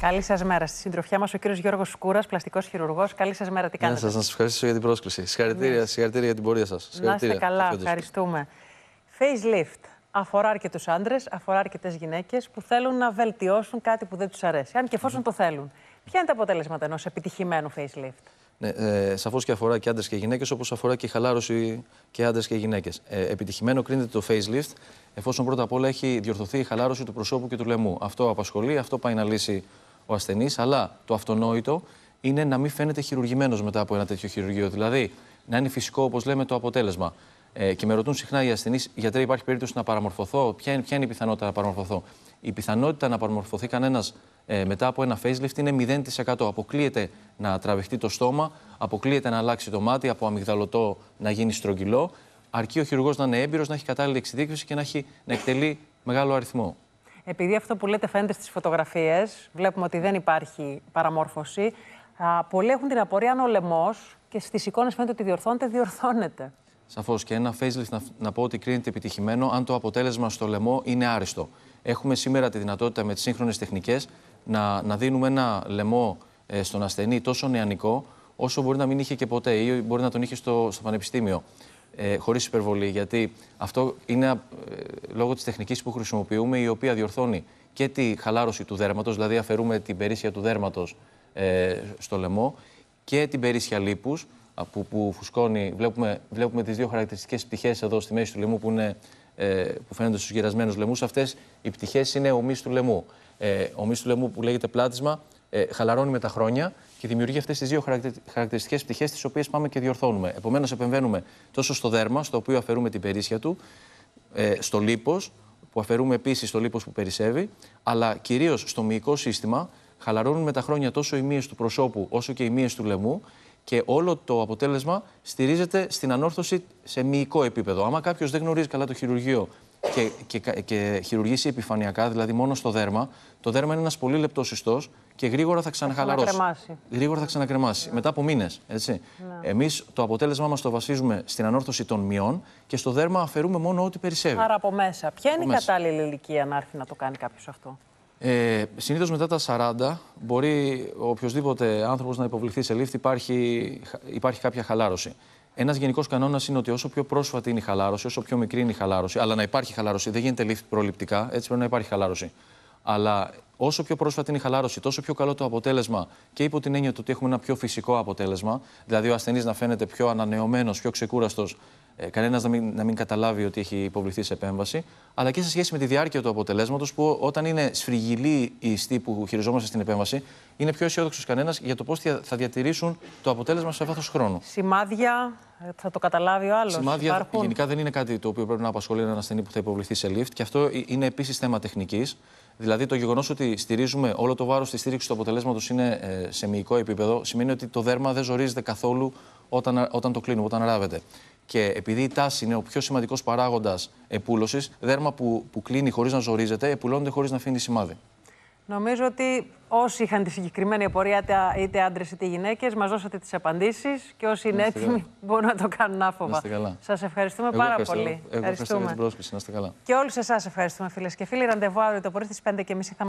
Καλή σας μέρα. Στη συντροφιά μας ο κύριος Γιώργος Σκούρας, πλαστικός χειρουργός. Καλή σας μέρα. Τι κάνετε. Να σας ευχαριστήσω για την πρόσκληση. Συγχαρητήρια, ναι. συγχαρητήρια για την πορεία σας. Να είστε καλά. ευχαριστούμε. Ευχαριστούμε. Facelift. Αφορά αρκετούς άντρες, αφορά αρκετές γυναίκες που θέλουν να βελτιώσουν κάτι που δεν τους αρέσει. Αν και εφόσον mm. το θέλουν. Ποια είναι τα αποτέλεσματα ενός επιτυχημένου facelift. Ναι, ε, Σαφώς και αφορά και άντρες και γυναίκες, όπως αφορά και η χαλάρωση και άντρες και γυναίκες. Ε, επιτυχημένο κρίνεται το lift, εφόσον πρώτα απ' όλα έχει διορθωθεί η χαλάρωση του προσώπου και του λαιμού. Αυτό απασχολεί, αυτό πάει να λύσει ο ασθενής, αλλά το αυτονόητο είναι να μην φαίνεται χειρουργημένος μετά από ένα τέτοιο χειρουργείο. Δηλαδή να είναι φυσικό, όπως λέμε, το αποτέλεσμα. Ε, και με ρωτούν συχνά οι ασθενείς, γιατρέ, υπάρχει περίπτωση να παραμορφωθώ. Ποια είναι, ποια η πιθανότητα να παραμορφωθώ. Η πιθανότητα να παραμορφωθεί κανένας ε, μετά από ένα facelift είναι 0%. Αποκλείεται να τραβηχτεί το στόμα, αποκλείεται να αλλάξει το μάτι, από αμυγδαλωτό να γίνει στρογγυλό. Αρκεί ο χειρουργός να είναι έμπειρος, να έχει κατάλληλη εξειδίκευση και να, έχει, να εκτελεί μεγάλο αριθμό. Επειδή αυτό που λέτε φαίνεται στις φωτογραφίες, βλέπουμε ότι δεν υπάρχει παραμόρφωση, πολλοί έχουν την απορία αν ο λαιμός και στις εικόνες φαίνεται ότι διορθώνεται, διορθώνεται. Σαφώς και ένα facelift να, να πω ότι κρίνεται επιτυχημένο αν το αποτέλεσμα στο λαιμό είναι άριστο. Έχουμε σήμερα τη δυνατότητα με τις σύγχρονες τεχνικές να, να δίνουμε ένα λαιμό ε, στον ασθενή τόσο νεανικό, όσο μπορεί να μην είχε και ποτέ ή μπορεί να τον είχε στο, στο πανεπιστήμιο ε, χωρίς υπερβολή, γιατί αυτό είναι ε, λόγω της τεχνικής που χρησιμοποιούμε, η οποία διορθώνει και τη χαλάρωση του δέρματος, δηλαδή αφαιρούμε την περίσσια του δέρματος ε, στο λαιμό και την περίσσια λίπους, που, που φουσκώνει, βλέπουμε, βλέπουμε τις δύο χαρακτηριστικές πτυχές εδώ στη μέση του λαιμού που, είναι, ε, που φαίνονται στους γερασμένους λαιμούς. Αυτές οι πτυχές είναι ο μυς του λαιμού. Ε, ο μυς του λαιμού που λέγεται πλάτισμα ε, χαλαρώνει με τα χρόνια και δημιουργεί αυτές τις δύο χαρακτηριστικές πτυχές, τις οποίες πάμε και διορθώνουμε. Επομένως, επεμβαίνουμε τόσο στο δέρμα, στο οποίο αφαιρούμε την περίσσια του, ε, στο λίπος, που αφαιρούμε επίσης το λίπος που περισσεύει, αλλά κυρίως στο μυϊκό σύστημα, χαλαρώνουν με τα χρόνια τόσο οι μύες του προσώπου όσο και οι μύες του λαιμού και όλο το αποτέλεσμα στηρίζεται στην ανόρθωση σε μυϊκό επίπεδο. Άμα κάποιος δεν γνωρίζει καλά το χειρουργείο και, και, και χειρουργήσει επιφανειακά, δηλαδή μόνο στο δέρμα, το δέρμα είναι ένας πολύ λεπτός ιστό και γρήγορα θα ξαναχαλαρώσει. Γρήγορα θα ξανακρεμάσει. Ναι. Μετά από μήνες. Ναι. Εμείς το αποτέλεσμά μας το βασίζουμε στην ανόρθωση των μειών και στο δέρμα αφαιρούμε μόνο ό,τι περισσεύει. Άρα από μέσα. Ποια είναι η κατάλληλη ηλικία να έρθει να το κάνει κάποιος αυτό. Ε, Συνήθως μετά τα 40 μπορεί οποιοδήποτε άνθρωπος να υποβληθεί σε λήφθη, υπάρχει, υπάρχει κάποια χαλάρωση. Ένας γενικός κανόνας είναι ότι όσο πιο πρόσφατη είναι η χαλάρωση, όσο πιο μικρή είναι η χαλάρωση, αλλά να υπάρχει χαλάρωση. Δεν γίνεται προληπτικά, έτσι πρέπει να υπάρχει χαλάρωση. Αλλά όσο πιο πρόσφατη είναι η χαλάρωση, τόσο πιο καλό το αποτέλεσμα και υπό την έννοια ότι έχουμε ένα πιο φυσικό αποτέλεσμα, δηλαδή ο ασθενής να φαίνεται πιο ανανεωμένος, πιο ξεκούραστος ε, κανένας να μην, να μην καταλάβει ότι έχει υποβληθεί σε επέμβαση, αλλά και σε σχέση με τη διάρκεια του αποτελέσματος, που όταν είναι σφριγγυλή η ιστή που χειριζόμαστε στην επέμβαση, είναι πιο αισιόδοξος κανένας για το πώς θα διατηρήσουν το αποτέλεσμα σε βάθος χρόνου. Σημάδια, ε, θα το καταλάβει ο άλλος. Σημάδια υπάρχουν. γενικά δεν είναι κάτι το οποίο πρέπει να απασχολεί έναν ασθενή που θα υποβληθεί σε lift, και αυτό ε, είναι επίσης θέμα τεχνικής. Δηλαδή, το γεγονός ότι στηρίζουμε όλο το βάρος της στήριξης του αποτελέσματος είναι ε, σε μυϊκό επίπεδο, σημαίνει ότι το δέρμα δεν ζορίζεται καθόλου όταν, όταν το κλείνουμε, όταν ράβεται. Και επειδή η τάση είναι ο πιο σημαντικός παράγοντας επούλωσης, δέρμα που, που κλείνει χωρίς να ζορίζεται, επουλώνεται χωρίς να αφήνει σημάδι. Νομίζω ότι όσοι είχαν τη συγκεκριμένη απορία, είτε άντρες είτε γυναίκες, μας δώσατε τις απαντήσεις και όσοι είναι έτοιμοι μπορούν να το κάνουν άφοβα. Σας ευχαριστούμε πάρα πολύ. Εγώ ευχαριστώ για την πρόσκληση. Να καλά. Και όλους εσάς ευχαριστούμε, φίλες και φίλοι. Ραντεβού αύριο το πρωί στις 5.30 θα